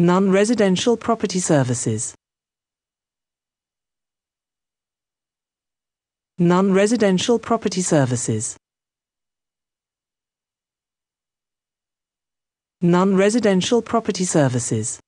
non-residential property services. Non-residential property services. Non-residential property services.